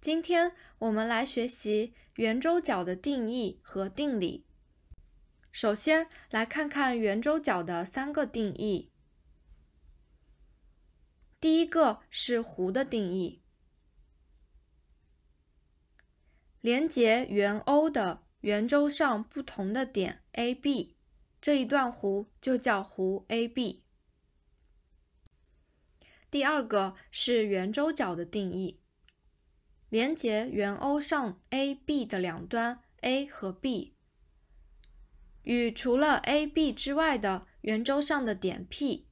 今天我们来学习圆周角的定义和定理。首先来看看圆周角的三个定义。第一个是弧的定义：连接圆 O 的圆周上不同的点 A、B，这一段弧就叫弧 AB。第二个是圆周角的定义。连接圆 O 上 A、B 的两端 A 和 B，与除了 A、B 之外的圆周上的点 P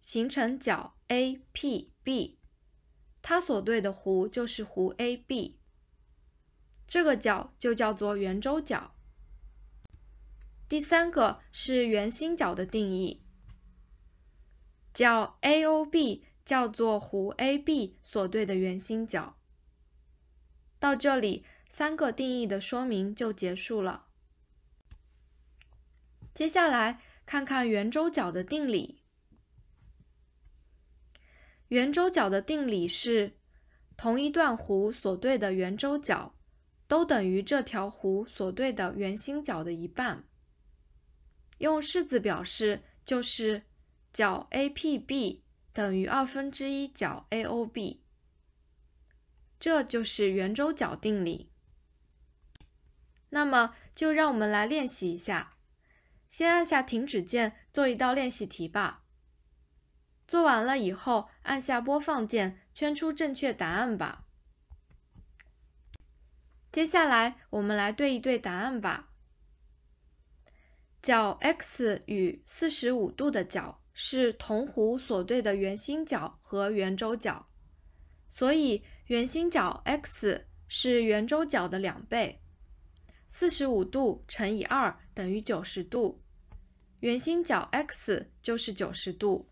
形成角 APB，它所对的弧就是弧 AB，这个角就叫做圆周角。第三个是圆心角的定义，角 AOB 叫做弧 AB 所对的圆心角。到这里，三个定义的说明就结束了。接下来看看圆周角的定理。圆周角的定理是：同一段弧所对的圆周角，都等于这条弧所对的圆心角的一半。用式子表示就是：角 APB 等于二分之一角 AOB。这就是圆周角定理。那么，就让我们来练习一下。先按下停止键，做一道练习题吧。做完了以后，按下播放键，圈出正确答案吧。接下来，我们来对一对答案吧。角 X 与45度的角是同弧所对的圆心角和圆周角，所以。圆心角 x 是圆周角的两倍，四十五度乘以二等于九十度，圆心角 x 就是九十度。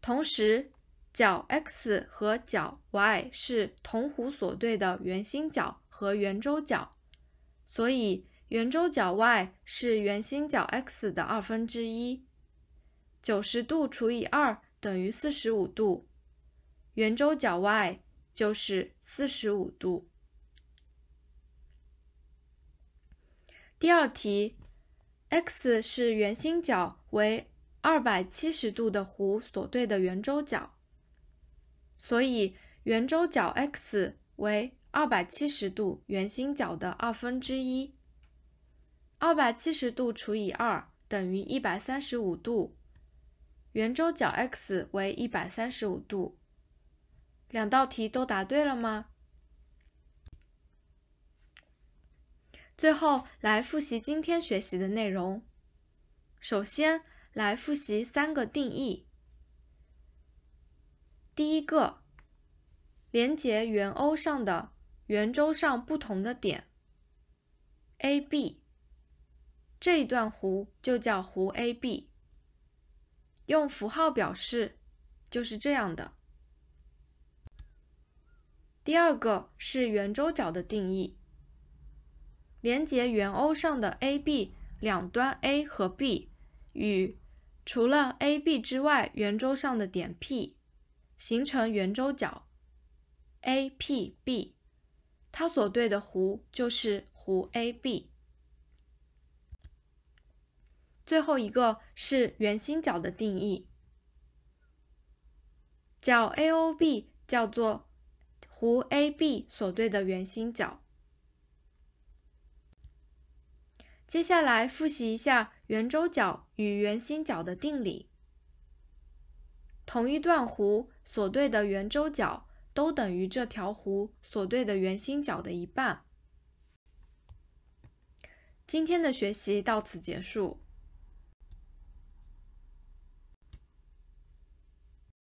同时，角 x 和角 y 是同弧所对的圆心角和圆周角，所以圆周角 y 是圆心角 x 的二分之一，九十度除以二等于四十五度。圆周角 y 就是四十五度。第二题，x 是圆心角为二百七十度的弧所对的圆周角，所以圆周角 x 为二百七十度圆心角的二分之一，二百七十度除以二等于一百三十五度，圆周角 x 为一百三十五度。两道题都答对了吗？最后来复习今天学习的内容。首先来复习三个定义。第一个，连接圆 O 上的圆周上不同的点 A、B，这一段弧就叫弧 AB。用符号表示就是这样的。第二个是圆周角的定义：连接圆 O 上的 A、B 两端 A 和 B，与除了 A、B 之外圆周上的点 P，形成圆周角 APB，它所对的弧就是弧 AB。最后一个是圆心角的定义：角 AOB 叫做。弧 AB 所对的圆心角。接下来复习一下圆周角与圆心角的定理：同一段弧所对的圆周角都等于这条弧所对的圆心角的一半。今天的学习到此结束。